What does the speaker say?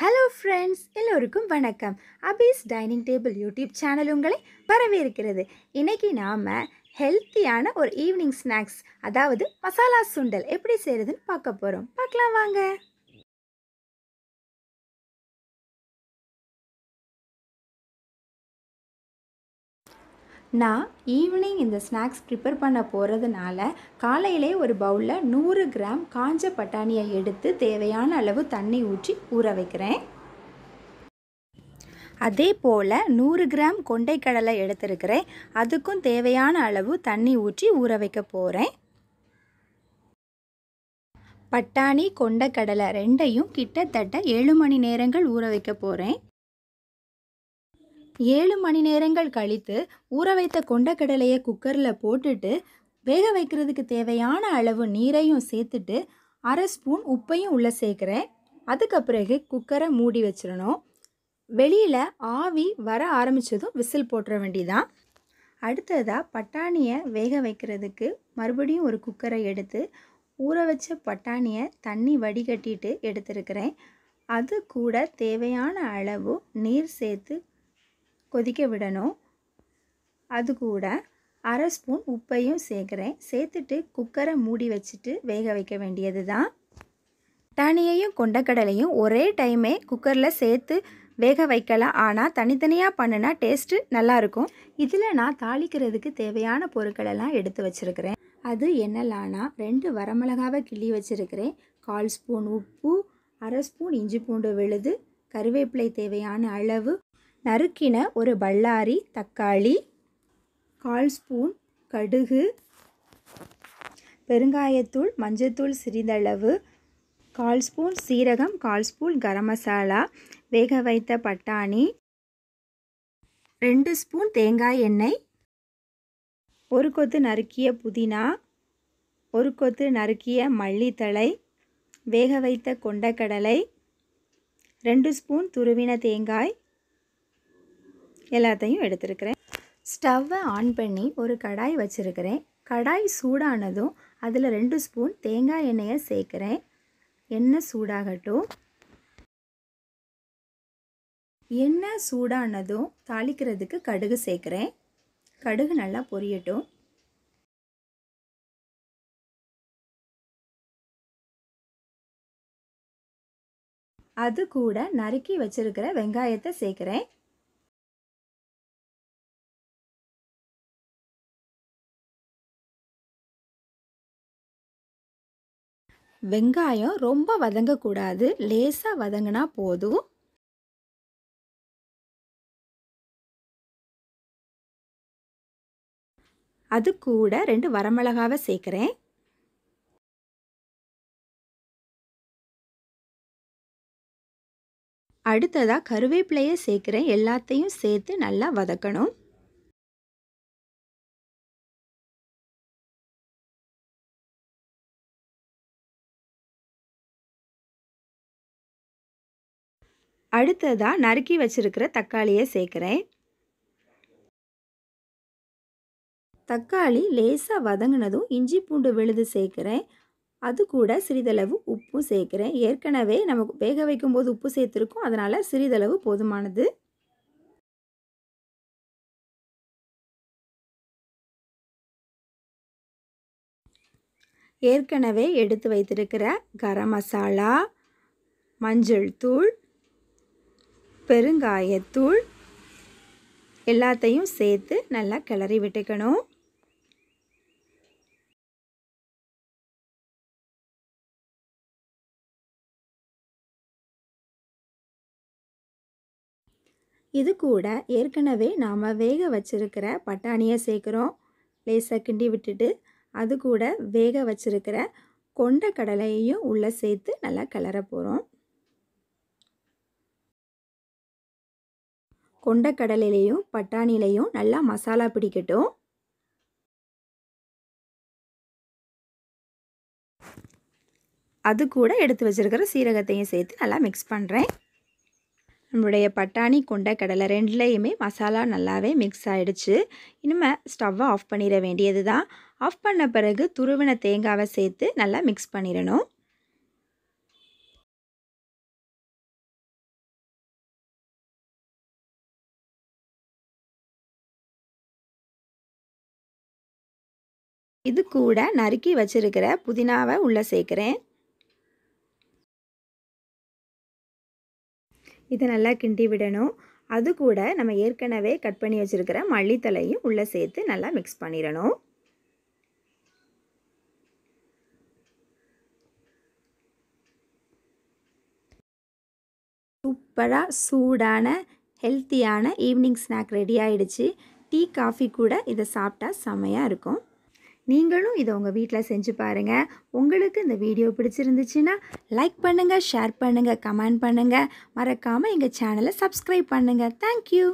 hello friends எல்லோருக்கும் வணக்கம் அபீஸ் டைனிங் டேபிள் யூடியூப் சேனல் உங்களை வரவேற்கிறது இன்றைக்கி நாம் ஹெல்த்தியான ஒரு ஈவினிங் ஸ்நாக்ஸ் அதாவது மசாலா சுண்டல் எப்படி செய்கிறதுன்னு பார்க்க போகிறோம் பார்க்கலாம் வாங்க நான் ஈவினிங் இந்த ஸ்நாக்ஸ் ப்ரிப்பேர் பண்ண போகிறதுனால காலையிலே ஒரு பவுலில் நூறு கிராம் காஞ்ச பட்டாணியை எடுத்து தேவையான அளவு தண்ணி ஊற்றி ஊற வைக்கிறேன் அதே போல் நூறு கிராம் கொண்டைக்கடலை எடுத்துருக்கிறேன் அதுக்கும் தேவையான அளவு தண்ணி ஊற்றி ஊற வைக்க போகிறேன் பட்டாணி கொண்டைக்கடலை ரெண்டையும் கிட்டத்தட்ட ஏழு மணி நேரங்கள் ஊற வைக்க போகிறேன் ஏழு மணி நேரங்கள் கழித்து ஊற வைத்த கொண்டக்கடலையை குக்கரில் போட்டுட்டு வேக வைக்கிறதுக்கு தேவையான அளவு நீரையும் சேர்த்துட்டு அரை ஸ்பூன் உப்பையும் உள்ளே சேர்க்குறேன் அதுக்கு பிறகு குக்கரை மூடி வச்சிடணும் வெளியில் ஆவி வர ஆரம்பித்ததும் விசில் போட்டுற வேண்டிதான் அடுத்ததாக பட்டாணியை வேக வைக்கிறதுக்கு மறுபடியும் ஒரு குக்கரை எடுத்து ஊற வச்ச பட்டாணியை தண்ணி வடிகட்டிட்டு எடுத்துருக்கிறேன் அது கூட தேவையான அளவு நீர் சேர்த்து கொதிக்க விடணும் அது கூட அரை ஸ்பூன் உப்பையும் சேர்க்குறேன் சேர்த்துட்டு குக்கரை மூடி வச்சுட்டு வேக வைக்க வேண்டியது தான் தனியையும் கொண்டக்கடலையும் ஒரே டைமே குக்கரில் சேர்த்து வேக வைக்கலாம் ஆனால் தனித்தனியாக பண்ணுனா டேஸ்ட்டு நல்லாயிருக்கும் இதில் நான் தாளிக்கிறதுக்கு தேவையான பொருட்களெல்லாம் எடுத்து வச்சுருக்கிறேன் அது என்னலானா ரெண்டு வரமிளகாவை கிள்ளி வச்சுருக்கிறேன் கால் ஸ்பூன் உப்பு அரை ஸ்பூன் இஞ்சி பூண்டு விழுது கருவேப்பிலை தேவையான அளவு நறுக்கின ஒரு பல்லாரி தக்காளி கால் ஸ்பூன் கடுகு பெருங்காயத்தூள் மஞ்சத்தூள் சிறிதளவு கால் ஸ்பூன் சீரகம் கால் ஸ்பூன் கரம் மசாலா வேக வைத்த பட்டாணி ரெண்டு ஸ்பூன் தேங்காய் எண்ணெய் ஒரு கொத்து நறுக்கிய புதினா ஒரு கொத்து நறுக்கிய மல்லித்தழை வேக வைத்த கொண்டக்கடலை ரெண்டு ஸ்பூன் துருவின தேங்காய் எல்லாத்தையும் எடுத்துருக்கிறேன் ஸ்டவ்வை ஆன் பண்ணி ஒரு கடாய் வச்சுருக்கிறேன் கடாய் சூடானதும் அதில் ரெண்டு ஸ்பூன் தேங்காய் எண்ணெயை சேர்க்குறேன் எண்ணெய் சூடாகட்டும் எண்ணெய் சூடானதும் தாளிக்கிறதுக்கு கடுகு சேர்க்குறேன் கடுகு நல்லா பொரியட்டும் அது கூட நறுக்கி வச்சுருக்கிற வெங்காயத்தை சேர்க்குறேன் வெங்காயம் ரொம்ப வதங்கக்கூடாது லேசாக வதங்கினா போதும் அது கூட ரெண்டு வரமிளகாவை சேர்க்குறேன் அடுத்ததாக கருவேப்பிலையை சேர்க்குறேன் எல்லாத்தையும் சேர்த்து நல்லா வதக்கணும் அடுத்ததாக நறுக்கி வச்சுருக்கிற தக்காளியை சேர்க்குறேன் தக்காளி லேசாக வதங்கினதும் இஞ்சி பூண்டு விழுது சேர்க்குறேன் அது கூட சிறிதளவு உப்பும் சேர்க்குறேன் ஏற்கனவே நமக்கு வேக வைக்கும்போது உப்பு சேர்த்துருக்கோம் அதனால் சிறிதளவு போதுமானது ஏற்கனவே எடுத்து வைத்திருக்கிற கரம் மசாலா மஞ்சள் தூள் பெருங்காயத்தூள் எல்லாத்தையும் சேர்த்து நல்லா கிளறி விட்டுக்கணும் இது கூட ஏற்கனவே நாம் வேக வச்சுருக்கிற பட்டாணியை சேர்க்குறோம் லேசாக கிண்டி விட்டுட்டு அது கூட வேக வச்சிருக்கிற கொண்ட கடலையையும் உள்ளே சேர்த்து நல்லா கிளற போகிறோம் கொண்டக்கடலையிலையும் பட்டாணிலையும் நல்லா மசாலா பிடிக்கட்டும் அது கூட எடுத்து வச்சுருக்கிற சீரகத்தையும் சேர்த்து நல்லா மிக்ஸ் பண்ணுறேன் நம்முடைய பட்டாணி கொண்ட கடலை ரெண்டுலேயுமே மசாலா நல்லாவே மிக்ஸ் ஆகிடுச்சு இனிமேல் ஸ்டவ்வை ஆஃப் பண்ணிட வேண்டியது தான் ஆஃப் பண்ண பிறகு துருவின தேங்காவை சேர்த்து நல்லா மிக்ஸ் பண்ணிடணும் இது கூட நறுக்கி வச்சுருக்கிற புதினாவை உள்ளே சேர்க்குறேன் இதை நல்லா கிண்டி விடணும் அது கூட நம்ம ஏற்கனவே கட் பண்ணி வச்சிருக்கிற மல்லித்தலையும் உள்ளே சேர்த்து நல்லா மிக்ஸ் பண்ணிடணும் சூப்பராக சூடான ஹெல்த்தியான ஈவினிங் ஸ்நாக் ரெடி ஆகிடுச்சு டீ காஃபி கூட இதை சாப்பிட்டா செமையாக இருக்கும் நீங்களும் இதை உங்கள் வீட்டில் செஞ்சு பாருங்கள் உங்களுக்கு இந்த வீடியோ பிடிச்சிருந்துச்சுன்னா லைக் பண்ணுங்கள் ஷேர் பண்ணுங்கள் கமெண்ட் பண்ணுங்கள் மறக்காமல் எங்கள் சேனலை சப்ஸ்கிரைப் பண்ணுங்கள் தேங்க்யூ